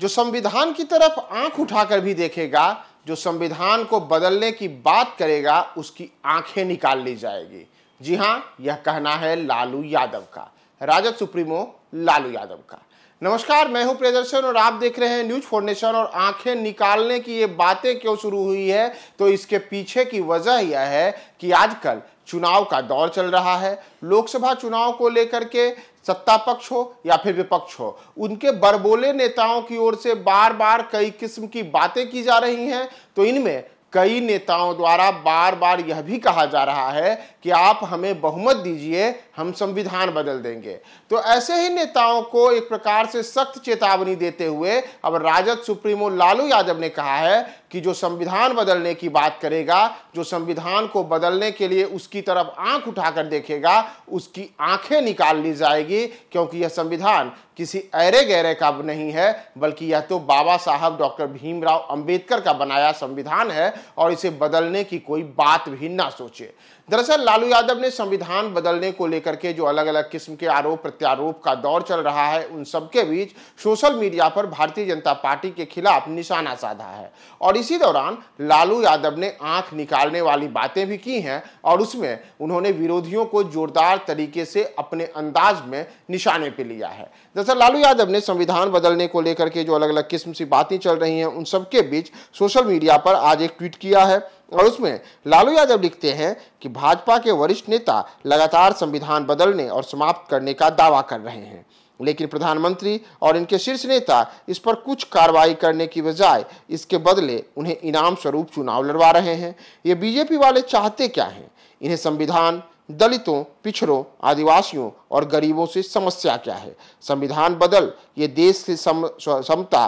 जो संविधान की तरफ आंख उठाकर भी देखेगा जो संविधान को बदलने की बात करेगा उसकी आंखें निकाल ली जाएगी जी हाँ यह कहना है लालू यादव का राजद सुप्रीमो लालू यादव का नमस्कार मैं हूं प्रियदर्शन और आप देख रहे हैं न्यूज फॉर्नेशन और आंखें निकालने की ये बातें क्यों शुरू हुई है तो इसके पीछे की वजह यह है कि आजकल चुनाव का दौर चल रहा है लोकसभा चुनाव को लेकर के सत्ता पक्ष हो या फिर विपक्ष हो उनके बरबोले नेताओं की ओर से बार बार कई किस्म की बातें की जा रही हैं तो इनमें कई नेताओं द्वारा बार बार यह भी कहा जा रहा है कि आप हमें बहुमत दीजिए हम संविधान बदल देंगे तो ऐसे ही नेताओं को एक प्रकार से सख्त चेतावनी देते हुए अब राजद सुप्रीमो लालू यादव ने कहा है कि जो संविधान बदलने की बात करेगा जो संविधान को बदलने के लिए उसकी तरफ आंख उठाकर देखेगा उसकी आंखें निकाल ली जाएगी क्योंकि यह संविधान किसी ऐरे गहरे का नहीं है बल्कि यह तो बाबा साहब डॉक्टर भीमराव अंबेडकर का बनाया संविधान है और इसे बदलने की कोई बात भी ना सोचे दरअसल लालू यादव ने संविधान बदलने को लेकर लेकर के जो अलग अलग किस्म के आरोप प्रत्यारोप का दौर चल रहा है उन सबके बीच सोशल मीडिया पर भारतीय जनता पार्टी के खिलाफ निशाना साधा है और इसी दौरान लालू यादव ने आंख निकालने वाली बातें भी की हैं और उसमें उन्होंने विरोधियों को जोरदार तरीके से अपने अंदाज में निशाने पर लिया है दरअसल लालू यादव ने संविधान बदलने को लेकर के जो अलग अलग किस्म सी बातें चल रही हैं उन सबके बीच सोशल मीडिया पर आज एक ट्वीट किया है और उसमें लालू यादव लिखते हैं कि भाजपा के वरिष्ठ नेता लगातार संविधान बदलने और समाप्त करने का दावा कर रहे हैं लेकिन प्रधानमंत्री और इनके शीर्ष नेता इस पर कुछ कार्रवाई करने की बजाय इसके बदले उन्हें इनाम स्वरूप चुनाव लड़वा रहे हैं ये बीजेपी वाले चाहते क्या हैं इन्हें संविधान दलितों पिछड़ों आदिवासियों और गरीबों से समस्या क्या है संविधान बदल ये देश की समता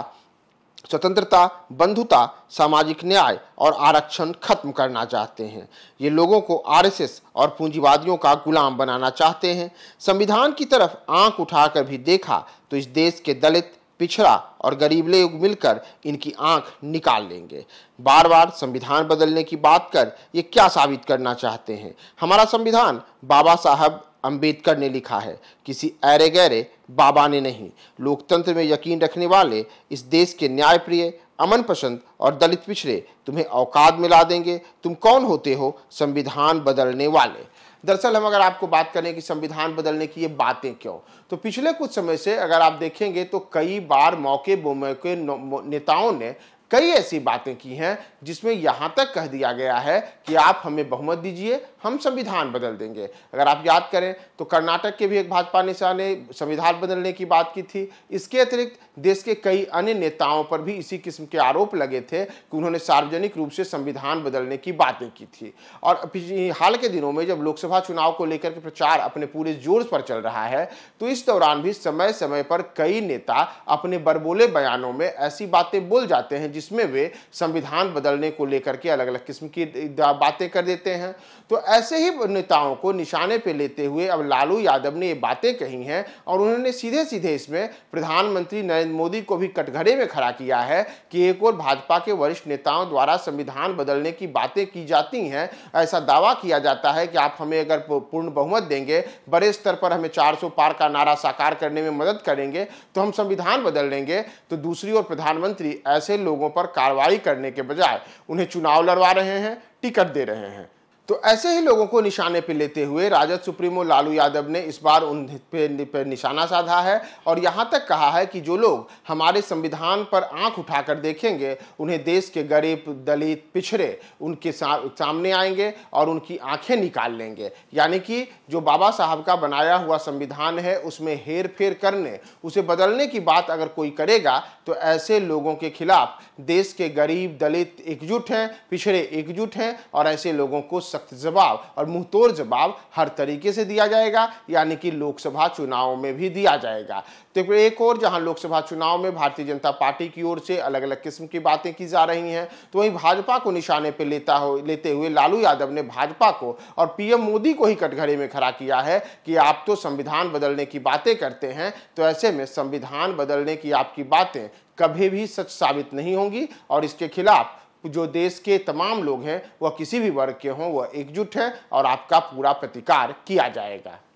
स्वतंत्रता बंधुता सामाजिक न्याय और आरक्षण खत्म करना चाहते हैं ये लोगों को आरएसएस और पूंजीवादियों का गुलाम बनाना चाहते हैं संविधान की तरफ आंख उठाकर भी देखा तो इस देश के दलित पिछड़ा और गरीब लोग मिलकर इनकी आंख निकाल लेंगे बार बार संविधान बदलने की बात कर ये क्या साबित करना चाहते हैं हमारा संविधान बाबा साहब अंबेडकर ने लिखा है किसी ऐरे गहरे बाबा ने नहीं लोकतंत्र में यकीन रखने वाले इस देश के न्यायप्रिय अमन पसंद और दलित पिछड़े तुम्हें औकात मिला देंगे तुम कौन होते हो संविधान बदलने वाले दरअसल हम अगर आपको बात करें कि संविधान बदलने की ये बातें क्यों तो पिछले कुछ समय से अगर आप देखेंगे तो कई बार मौके बोमौके नेताओं ने कई ऐसी बातें की हैं जिसमें यहाँ तक कह दिया गया है कि आप हमें बहुमत दीजिए हम संविधान बदल देंगे अगर आप याद करें तो कर्नाटक के भी एक भाजपा नेता ने संविधान बदलने की बात की थी इसके अतिरिक्त देश के कई अन्य नेताओं पर भी इसी किस्म के आरोप लगे थे कि उन्होंने सार्वजनिक रूप से संविधान बदलने की बातें की थी और हाल के दिनों में जब लोकसभा चुनाव को लेकर के प्रचार अपने पूरे जोर पर चल रहा है तो इस दौरान भी समय समय पर कई नेता अपने बरबोले बयानों में ऐसी बातें बोल जाते हैं जिसमें वे संविधान बदलने को लेकर के अलग अलग किस्म की बातें कर देते हैं तो ऐसे ही नेताओं को निशाने पे लेते हुए अब लालू यादव ने ये बातें कही हैं और उन्होंने सीधे सीधे इसमें प्रधानमंत्री नरेंद्र मोदी को भी कटघरे में खड़ा किया है कि एक और भाजपा के वरिष्ठ नेताओं द्वारा संविधान बदलने की बातें की जाती हैं ऐसा दावा किया जाता है कि आप हमें अगर पूर्ण बहुमत देंगे बड़े स्तर पर हमें चार पार का नारा साकार करने में मदद करेंगे तो हम संविधान बदल लेंगे तो दूसरी ओर प्रधानमंत्री ऐसे लोगों पर कार्रवाई करने के बजाय उन्हें चुनाव लड़वा रहे हैं टिकट दे रहे हैं तो ऐसे ही लोगों को निशाने पर लेते हुए राजद सुप्रीमो लालू यादव ने इस बार उन पर निशाना साधा है और यहाँ तक कहा है कि जो लोग हमारे संविधान पर आंख उठाकर देखेंगे उन्हें देश के गरीब दलित पिछड़े उनके सा, सामने आएंगे और उनकी आंखें निकाल लेंगे यानी कि जो बाबा साहब का बनाया हुआ संविधान है उसमें हेर फेर करने उसे बदलने की बात अगर कोई करेगा तो ऐसे लोगों के खिलाफ देश के गरीब दलित एकजुट हैं पिछड़े एकजुट हैं और ऐसे लोगों को सख्त जवाब और मुंहतोड़ जवाब हर तरीके से दिया जाएगा यानी कि लोकसभा चुनाव में भी दिया जाएगा तो एक और जहां लोकसभा चुनाव में भारतीय जनता पार्टी की ओर से अलग अलग किस्म की बातें की जा रही हैं तो वहीं भाजपा को निशाने पर लेता हो लेते हुए लालू यादव ने भाजपा को और पीएम मोदी को ही कटघरे में खड़ा किया है कि आप तो संविधान बदलने की बातें करते हैं तो ऐसे में संविधान बदलने की आपकी बातें कभी भी सच साबित नहीं होंगी और इसके खिलाफ जो देश के तमाम लोग हैं वह किसी भी वर्ग के हों वह एकजुट है और आपका पूरा प्रतिकार किया जाएगा